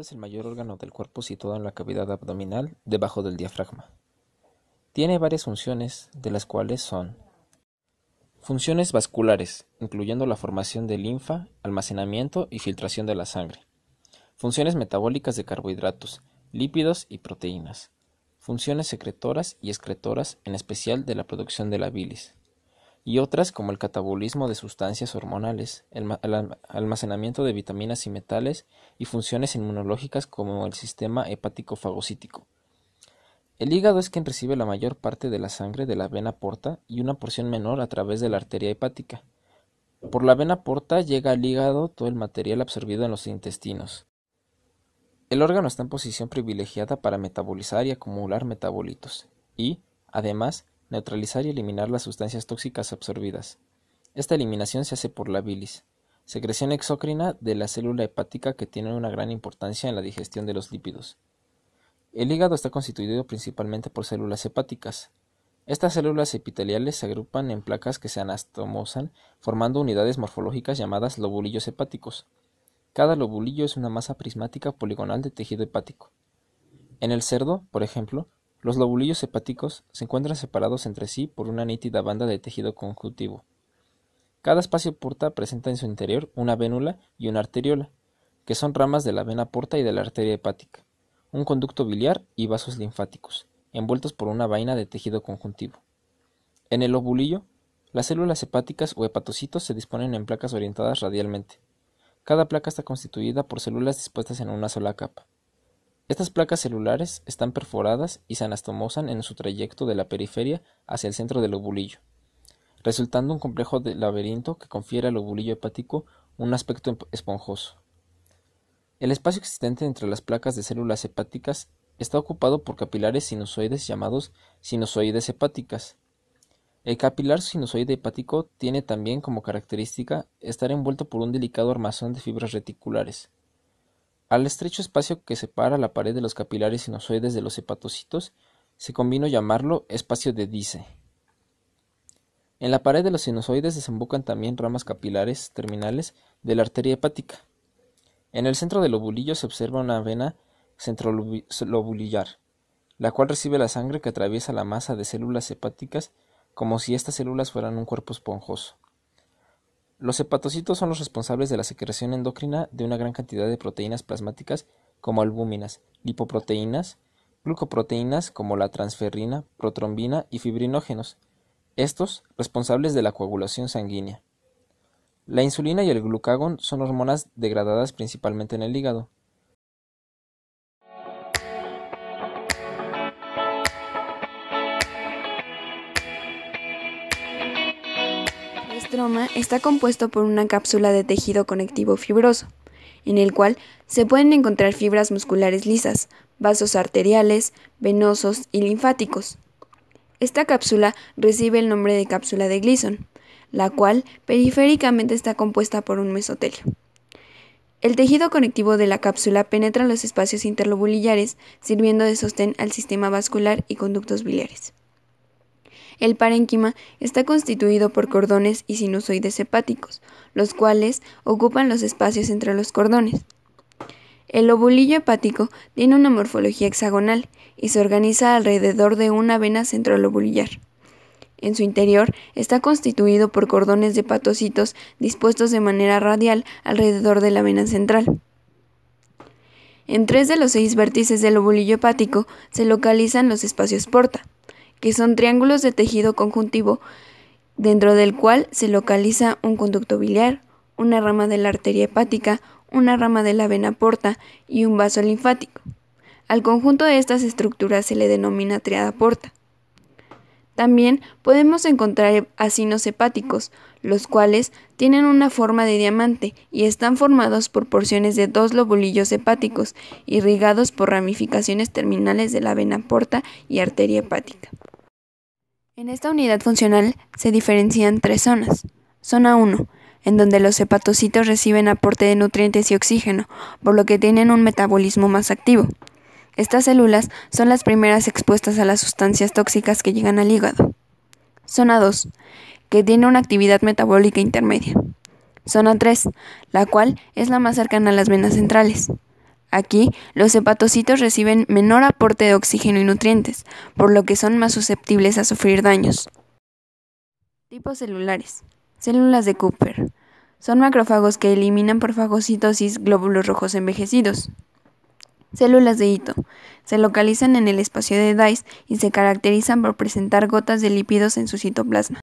es el mayor órgano del cuerpo situado en la cavidad abdominal, debajo del diafragma. Tiene varias funciones, de las cuales son funciones vasculares, incluyendo la formación de linfa, almacenamiento y filtración de la sangre. Funciones metabólicas de carbohidratos, lípidos y proteínas. Funciones secretoras y excretoras, en especial de la producción de la bilis y otras como el catabolismo de sustancias hormonales, el almacenamiento de vitaminas y metales y funciones inmunológicas como el sistema hepático fagocítico. El hígado es quien recibe la mayor parte de la sangre de la vena porta y una porción menor a través de la arteria hepática. Por la vena porta llega al hígado todo el material absorbido en los intestinos. El órgano está en posición privilegiada para metabolizar y acumular metabolitos y, además, Neutralizar y eliminar las sustancias tóxicas absorbidas. Esta eliminación se hace por la bilis, secreción exócrina de la célula hepática que tiene una gran importancia en la digestión de los lípidos. El hígado está constituido principalmente por células hepáticas. Estas células epiteliales se agrupan en placas que se anastomosan, formando unidades morfológicas llamadas lobulillos hepáticos. Cada lobulillo es una masa prismática poligonal de tejido hepático. En el cerdo, por ejemplo, los lobulillos hepáticos se encuentran separados entre sí por una nítida banda de tejido conjuntivo. Cada espacio porta presenta en su interior una vénula y una arteriola, que son ramas de la vena porta y de la arteria hepática, un conducto biliar y vasos linfáticos, envueltos por una vaina de tejido conjuntivo. En el lobulillo, las células hepáticas o hepatocitos se disponen en placas orientadas radialmente. Cada placa está constituida por células dispuestas en una sola capa. Estas placas celulares están perforadas y se anastomosan en su trayecto de la periferia hacia el centro del ovulillo, resultando un complejo laberinto que confiere al ovulillo hepático un aspecto esponjoso. El espacio existente entre las placas de células hepáticas está ocupado por capilares sinusoides llamados sinusoides hepáticas. El capilar sinusoide hepático tiene también como característica estar envuelto por un delicado armazón de fibras reticulares. Al estrecho espacio que separa la pared de los capilares sinusoides de los hepatocitos se convino llamarlo espacio de Dice. En la pared de los sinusoides desembocan también ramas capilares terminales de la arteria hepática. En el centro del lobulillo se observa una vena centrolobulillar, la cual recibe la sangre que atraviesa la masa de células hepáticas como si estas células fueran un cuerpo esponjoso. Los hepatocitos son los responsables de la secreción endocrina de una gran cantidad de proteínas plasmáticas como albúminas, lipoproteínas, glucoproteínas como la transferrina, protrombina y fibrinógenos, estos responsables de la coagulación sanguínea. La insulina y el glucagón son hormonas degradadas principalmente en el hígado. estroma está compuesto por una cápsula de tejido conectivo fibroso, en el cual se pueden encontrar fibras musculares lisas, vasos arteriales, venosos y linfáticos. Esta cápsula recibe el nombre de cápsula de Gleason, la cual periféricamente está compuesta por un mesotelio. El tejido conectivo de la cápsula penetra los espacios interlobulillares, sirviendo de sostén al sistema vascular y conductos biliares. El parénquima está constituido por cordones y sinusoides hepáticos, los cuales ocupan los espacios entre los cordones. El lobulillo hepático tiene una morfología hexagonal y se organiza alrededor de una vena central centrolobulillar. En su interior está constituido por cordones de hepatocitos dispuestos de manera radial alrededor de la vena central. En tres de los seis vértices del lobulillo hepático se localizan los espacios porta, que son triángulos de tejido conjuntivo, dentro del cual se localiza un conducto biliar, una rama de la arteria hepática, una rama de la vena porta y un vaso linfático. Al conjunto de estas estructuras se le denomina triada porta. También podemos encontrar asinos hepáticos, los cuales tienen una forma de diamante y están formados por porciones de dos lobulillos hepáticos irrigados por ramificaciones terminales de la vena porta y arteria hepática. En esta unidad funcional se diferencian tres zonas. Zona 1, en donde los hepatocitos reciben aporte de nutrientes y oxígeno, por lo que tienen un metabolismo más activo. Estas células son las primeras expuestas a las sustancias tóxicas que llegan al hígado. Zona 2, que tiene una actividad metabólica intermedia. Zona 3, la cual es la más cercana a las venas centrales. Aquí, los hepatocitos reciben menor aporte de oxígeno y nutrientes, por lo que son más susceptibles a sufrir daños. Tipos celulares. Células de Cooper. Son macrófagos que eliminan por fagocitosis glóbulos rojos envejecidos. Células de Hito. Se localizan en el espacio de Dice y se caracterizan por presentar gotas de lípidos en su citoplasma.